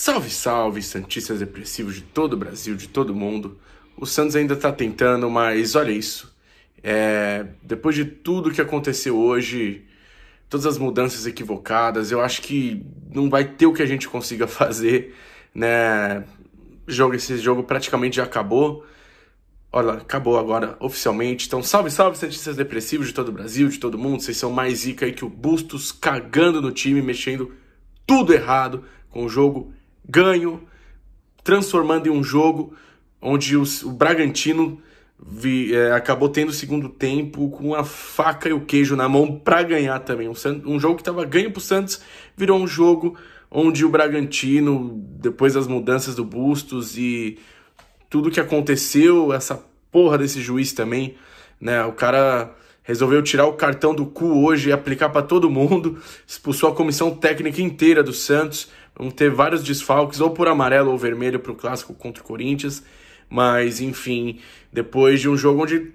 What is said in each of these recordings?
Salve, salve, Santistas depressivos de todo o Brasil, de todo o mundo. O Santos ainda tá tentando, mas olha isso. É, depois de tudo que aconteceu hoje, todas as mudanças equivocadas, eu acho que não vai ter o que a gente consiga fazer, né? Jogo, esse jogo praticamente já acabou. Olha, acabou agora oficialmente. Então, salve, salve, santistas depressivos de todo o Brasil, de todo mundo. Vocês são mais zica aí que o Bustos cagando no time, mexendo tudo errado, com o jogo ganho, transformando em um jogo onde o, o Bragantino vi, é, acabou tendo o segundo tempo com a faca e o queijo na mão para ganhar também. Um, um jogo que estava ganho para o Santos virou um jogo onde o Bragantino, depois das mudanças do Bustos e tudo que aconteceu, essa porra desse juiz também, né? O cara resolveu tirar o cartão do cu hoje e aplicar para todo mundo, expulsou a comissão técnica inteira do Santos. Vamos ter vários desfalques, ou por amarelo ou vermelho para o clássico contra o Corinthians. Mas, enfim, depois de um jogo onde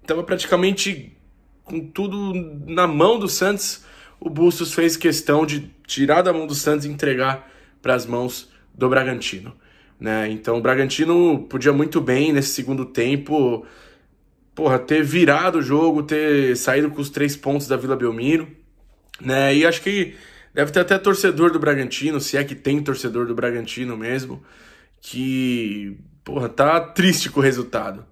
estava praticamente com tudo na mão do Santos, o Bustos fez questão de tirar da mão do Santos e entregar para as mãos do Bragantino. Né? Então o Bragantino podia muito bem nesse segundo tempo porra, ter virado o jogo, ter saído com os três pontos da Vila Belmiro. Né? E acho que Deve ter até torcedor do Bragantino, se é que tem torcedor do Bragantino mesmo, que, porra, tá triste com o resultado.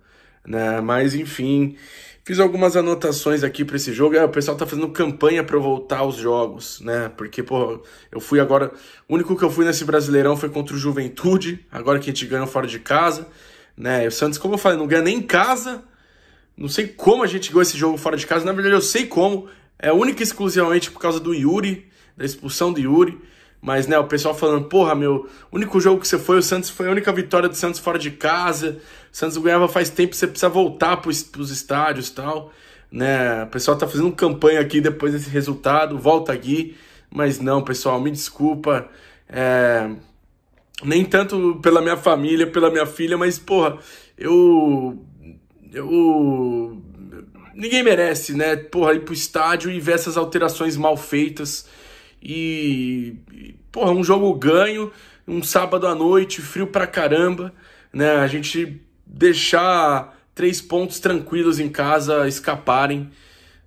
Né? Mas, enfim, fiz algumas anotações aqui para esse jogo. É, o pessoal tá fazendo campanha para voltar aos jogos, né? Porque, porra, eu fui agora. O único que eu fui nesse Brasileirão foi contra o Juventude, agora que a gente ganhou fora de casa. Né? o Santos, como eu falei, não ganha nem em casa. Não sei como a gente ganhou esse jogo fora de casa. Na verdade, eu sei como. É única e exclusivamente por causa do Yuri da expulsão de Yuri. Mas, né, o pessoal falando, porra, meu, único jogo que você foi, o Santos foi a única vitória do Santos fora de casa. O Santos ganhava faz tempo, você precisa voltar pros, pros estádios e tal. Né, o pessoal tá fazendo campanha aqui depois desse resultado, volta aqui Mas não, pessoal, me desculpa. É, nem tanto pela minha família, pela minha filha, mas, porra, eu. Eu. Ninguém merece, né? Porra, ir pro estádio e ver essas alterações mal feitas. E, porra, um jogo ganho, um sábado à noite, frio pra caramba, né? A gente deixar três pontos tranquilos em casa escaparem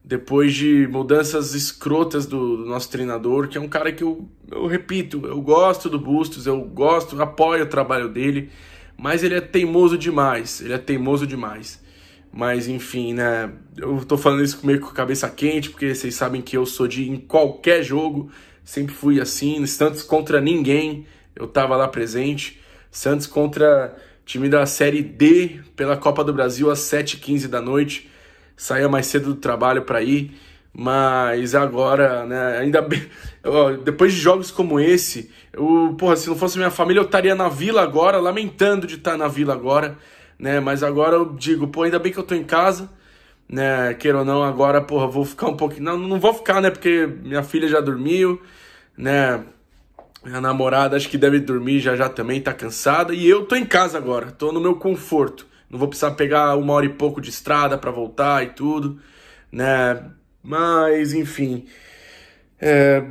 depois de mudanças escrotas do, do, nosso treinador, que é um cara que eu, eu repito, eu gosto do Bustos, eu gosto, apoio o trabalho dele, mas ele é teimoso demais, ele é teimoso demais. Mas enfim, né? Eu tô falando isso meio com a cabeça quente, porque vocês sabem que eu sou de em qualquer jogo, sempre fui assim, Santos contra ninguém, eu tava lá presente. Santos contra time da Série D pela Copa do Brasil às 7h15 da noite. Saia mais cedo do trabalho para ir, mas agora, né, ainda bem, depois de jogos como esse, eu, porra, se não fosse minha família, eu estaria na vila agora, lamentando de estar tá na vila agora né? Mas agora eu digo, pô, ainda bem que eu tô em casa, né? Queira ou não, agora, porra, vou ficar um pouquinho. Não, não vou ficar, né? Porque minha filha já dormiu, né? Minha namorada acho que deve dormir já já também, tá cansada. E eu tô em casa agora, tô no meu conforto. Não vou precisar pegar uma hora e pouco de estrada para voltar e tudo, né? Mas, enfim. É.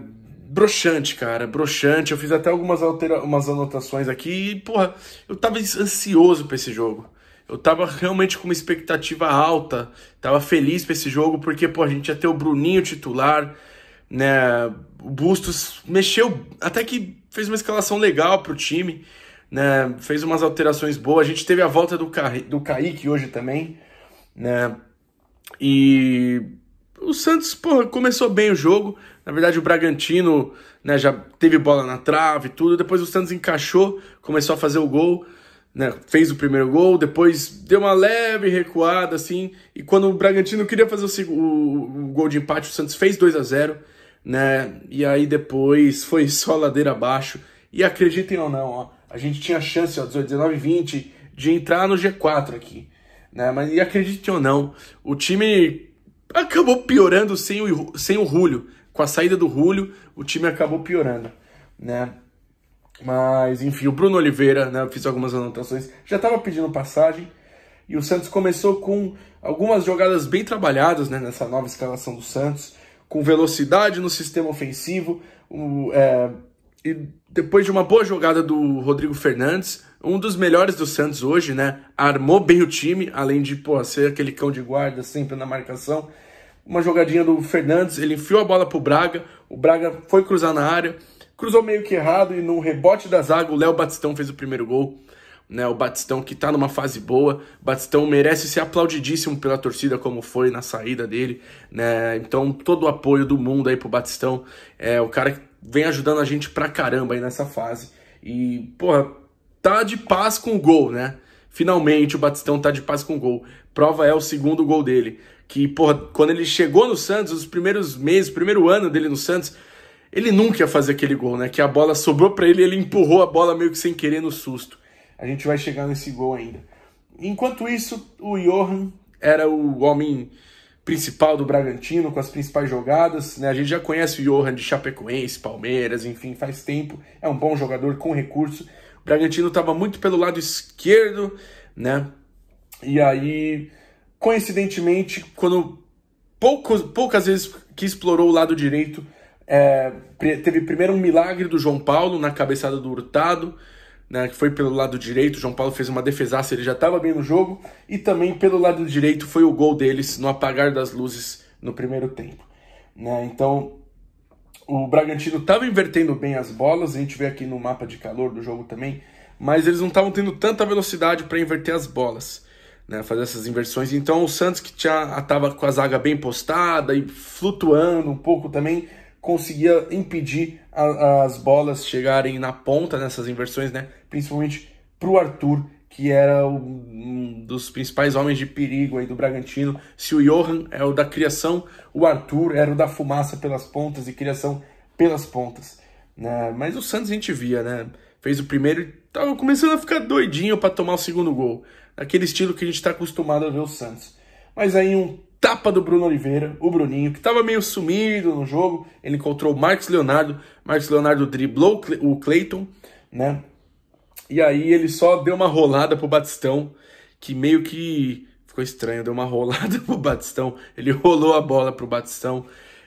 Broxante, cara, broxante. Eu fiz até algumas altera... umas anotações aqui e, porra, eu tava ansioso pra esse jogo eu tava realmente com uma expectativa alta, tava feliz pra esse jogo, porque, pô, a gente ia ter o Bruninho titular, né? O Bustos mexeu, até que fez uma escalação legal pro time, né? Fez umas alterações boas. A gente teve a volta do, Ca... do Kaique hoje também, né? E o Santos, pô, começou bem o jogo. Na verdade, o Bragantino né, já teve bola na trave e tudo. Depois o Santos encaixou, começou a fazer o gol né, fez o primeiro gol, depois deu uma leve recuada, assim, e quando o Bragantino queria fazer o, o, o gol de empate, o Santos fez 2 a 0 né, e aí depois foi só ladeira abaixo, e acreditem ou não, ó, a gente tinha chance, ó, 18, 19, 20, de entrar no G4 aqui, né, mas e acreditem ou não, o time acabou piorando sem o, sem o Rúlio, com a saída do Rúlio, o time acabou piorando, né, mas, enfim, o Bruno Oliveira, né, eu fiz algumas anotações, já estava pedindo passagem. E o Santos começou com algumas jogadas bem trabalhadas né, nessa nova escalação do Santos, com velocidade no sistema ofensivo. O, é, e depois de uma boa jogada do Rodrigo Fernandes, um dos melhores do Santos hoje, né? Armou bem o time, além de pô, ser aquele cão de guarda sempre na marcação. Uma jogadinha do Fernandes, ele enfiou a bola pro Braga, o Braga foi cruzar na área, cruzou meio que errado e no rebote da zaga o Léo Batistão fez o primeiro gol. Né, o Batistão que está numa fase boa, Batistão merece ser aplaudidíssimo pela torcida como foi na saída dele, né? Então todo o apoio do mundo aí pro Batistão, é o cara que vem ajudando a gente pra caramba aí nessa fase. E, porra, tá de paz com o gol, né? Finalmente o Batistão tá de paz com o gol. Prova é o segundo gol dele, que, porra, quando ele chegou no Santos, os primeiros meses, primeiro ano dele no Santos, ele nunca ia fazer aquele gol, né? Que a bola sobrou para ele, ele empurrou a bola meio que sem querer no susto. A gente vai chegar nesse gol ainda. Enquanto isso, o Johan era o homem principal do Bragantino, com as principais jogadas. Né? A gente já conhece o Johan de Chapecoense, Palmeiras, enfim, faz tempo. É um bom jogador com recurso. O Bragantino estava muito pelo lado esquerdo, né? E aí, coincidentemente, quando poucos, poucas vezes que explorou o lado direito, é, teve primeiro um milagre do João Paulo na cabeçada do Hurtado, né, que foi pelo lado direito. O João Paulo fez uma defesaça, ele já estava bem no jogo. E também pelo lado direito foi o gol deles no apagar das luzes no primeiro tempo. Né? Então o Bragantino estava invertendo bem as bolas, a gente vê aqui no mapa de calor do jogo também, mas eles não estavam tendo tanta velocidade para inverter as bolas. Né, fazer essas inversões. Então o Santos que estava com a zaga bem postada e flutuando um pouco também, conseguia impedir a, as bolas chegarem na ponta nessas inversões, né? Principalmente para o Arthur, que era um dos principais homens de perigo aí do Bragantino. Se o Johan é o da criação, o Arthur era o da fumaça pelas pontas e criação pelas pontas. Né? Mas o Santos a gente via, né? Fez o primeiro e tava começando a ficar doidinho para tomar o segundo gol. Aquele estilo que a gente está acostumado a ver o Santos. Mas aí um tapa do Bruno Oliveira, o Bruninho, que estava meio sumido no jogo. Ele encontrou o Marcos Leonardo. Marcos Leonardo driblou o Cleiton, né? E aí ele só deu uma rolada pro Batistão, que meio que ficou estranho, deu uma rolada pro Batistão. Ele rolou a bola pro Batistão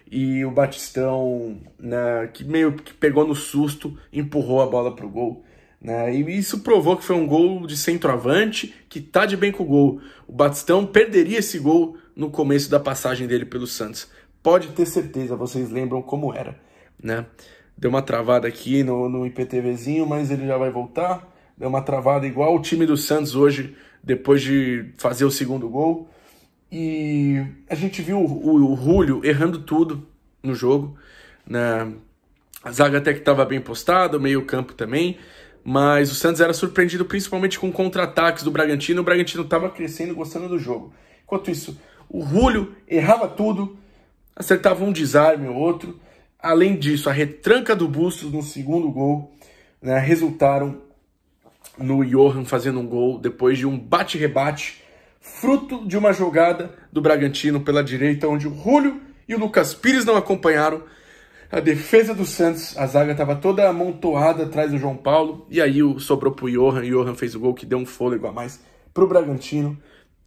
e o Batistão, né, que meio que pegou no susto, empurrou a bola pro gol. Né, e isso provou que foi um gol de centroavante que tá de bem com o gol. O Batistão perderia esse gol no começo da passagem dele pelo Santos. Pode ter certeza, vocês lembram como era, né? Deu uma travada aqui no, no IPTVzinho, mas ele já vai voltar. Deu uma travada igual o time do Santos hoje, depois de fazer o segundo gol. E a gente viu o, o Julio errando tudo no jogo. Né? A zaga até que estava bem postada, o meio campo também. Mas o Santos era surpreendido principalmente com contra-ataques do Bragantino. O Bragantino estava crescendo, gostando do jogo. Enquanto isso, o Julio errava tudo, acertava um desarme ou outro. Além disso, a retranca do Bustos no segundo gol né, resultaram no Johan fazendo um gol depois de um bate-rebate, fruto de uma jogada do Bragantino pela direita, onde o Julio e o Lucas Pires não acompanharam. A defesa do Santos, a zaga estava toda amontoada atrás do João Paulo, e aí sobrou para o Johan, e o Johan fez o gol que deu um fôlego a mais para o Bragantino,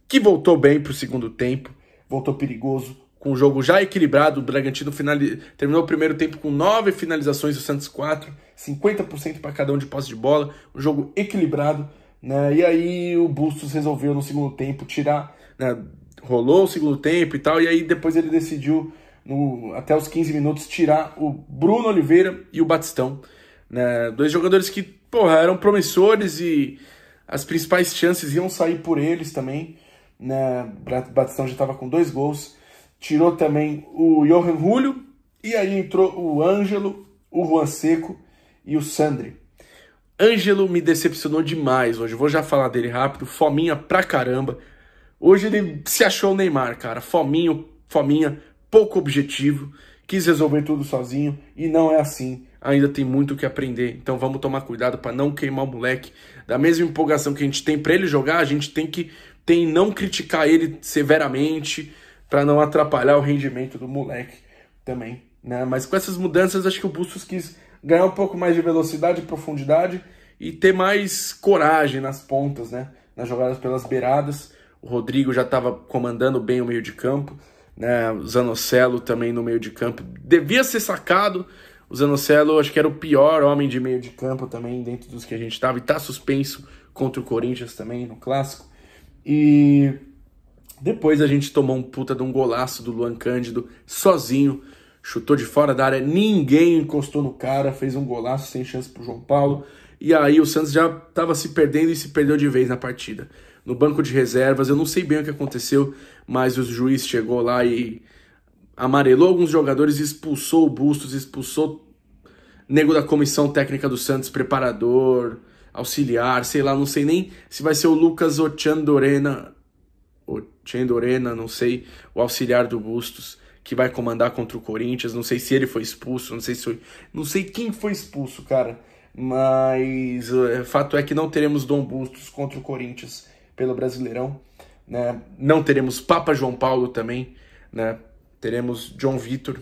que voltou bem para o segundo tempo voltou perigoso. Com o jogo já equilibrado, o Bragantino final terminou o primeiro tempo com nove finalizações, o Santos quatro, 50% para cada um de posse de bola. Um jogo equilibrado. Né? E aí o Bustos resolveu no segundo tempo tirar. Né? Rolou o segundo tempo e tal. E aí depois ele decidiu, no... até os 15 minutos, tirar o Bruno Oliveira e o Batistão. Né? Dois jogadores que, porra, eram promissores e as principais chances iam sair por eles também. Né? Batistão já estava com dois gols. Tirou também o Johan Julio. E aí entrou o Ângelo, o Juan Seco e o Sandri. Ângelo me decepcionou demais hoje. Vou já falar dele rápido. Fominha pra caramba. Hoje ele se achou o Neymar, cara. Fominho, fominha, pouco objetivo. Quis resolver tudo sozinho e não é assim. Ainda tem muito o que aprender. Então vamos tomar cuidado para não queimar o moleque. Da mesma empolgação que a gente tem para ele jogar, a gente tem que tem não criticar ele severamente para não atrapalhar o rendimento do moleque também. Né? Mas com essas mudanças, acho que o Bustos quis ganhar um pouco mais de velocidade e profundidade e ter mais coragem nas pontas, né? nas jogadas pelas beiradas. O Rodrigo já estava comandando bem o meio de campo, né? o Zanocelo também no meio de campo. Devia ser sacado, o Zanocelo acho que era o pior homem de meio de campo também dentro dos que a gente estava e está suspenso contra o Corinthians também no clássico. E depois a gente tomou um puta de um golaço do Luan Cândido sozinho, chutou de fora da área, ninguém encostou no cara, fez um golaço sem chance pro João Paulo. E aí o Santos já estava se perdendo e se perdeu de vez na partida. No banco de reservas, eu não sei bem o que aconteceu, mas o juiz chegou lá e amarelou alguns jogadores, expulsou o Bustos, expulsou nego da comissão técnica do Santos, preparador, auxiliar, sei lá, não sei nem se vai ser o Lucas Ochandorena, Ochandorena, não sei, o auxiliar do Bustos que vai comandar contra o Corinthians, não sei se ele foi expulso, não sei se foi, não sei quem foi expulso, cara, mas o é, fato é que não teremos Dom Bustos contra o Corinthians pelo Brasileirão, né? Não teremos Papa João Paulo também, né? Teremos John Vitor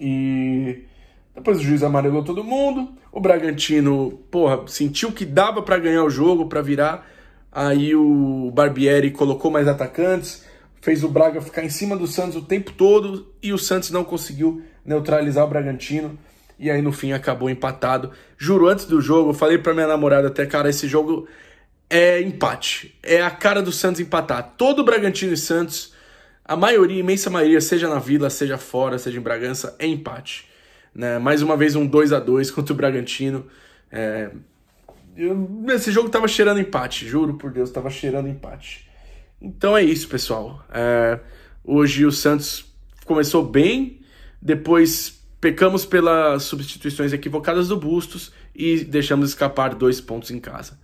e depois o juiz amarelou todo mundo. O Bragantino, porra, sentiu que dava para ganhar o jogo, para virar. Aí o Barbieri colocou mais atacantes, fez o Braga ficar em cima do Santos o tempo todo e o Santos não conseguiu neutralizar o Bragantino. E aí no fim acabou empatado. Juro, antes do jogo, eu falei para minha namorada até, cara, esse jogo é empate. É a cara do Santos empatar. Todo o Bragantino e Santos, a maioria, a imensa maioria, seja na Vila, seja fora, seja em Bragança, é empate. Né? Mais uma vez um 2 a 2 contra o Bragantino. É... Eu... Esse jogo tava cheirando empate, juro por Deus, tava cheirando empate. Então é isso, pessoal. É... Hoje o Santos começou bem, depois pecamos pelas substituições equivocadas do Bustos e deixamos escapar dois pontos em casa.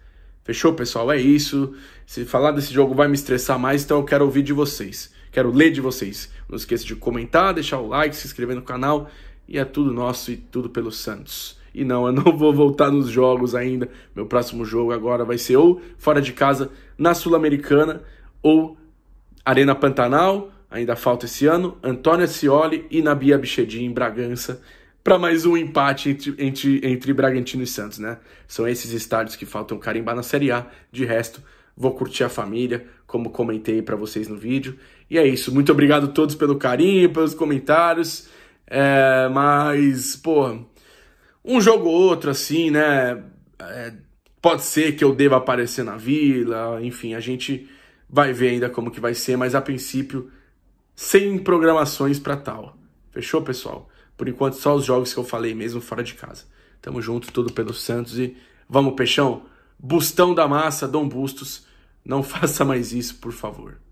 Fechou, pessoal? É isso. Se falar desse jogo vai me estressar mais, então eu quero ouvir de vocês. Quero ler de vocês. Não esqueça de comentar, deixar o like, se inscrever no canal e é tudo nosso e tudo pelo Santos. E não, eu não vou voltar nos jogos ainda. Meu próximo jogo agora vai ser ou fora de casa na Sul-Americana ou Arena Pantanal, ainda falta esse ano, Antônio Scioli e Nabia Bichedin em Bragança para mais um empate entre, entre, entre Bragantino e Santos, né? São esses estádios que faltam carimbar na Série A. De resto, vou curtir a família, como comentei para vocês no vídeo. E é isso. Muito obrigado a todos pelo carinho, pelos comentários. É, mas, porra, um jogo ou outro, assim, né? É, pode ser que eu deva aparecer na vila, enfim, a gente vai ver ainda como que vai ser, mas a princípio, sem programações para tal. Fechou, pessoal? Por enquanto, só os jogos que eu falei mesmo fora de casa. Tamo junto, tudo pelo Santos e vamos, Peixão! Bustão da massa, Dom Bustos, não faça mais isso, por favor.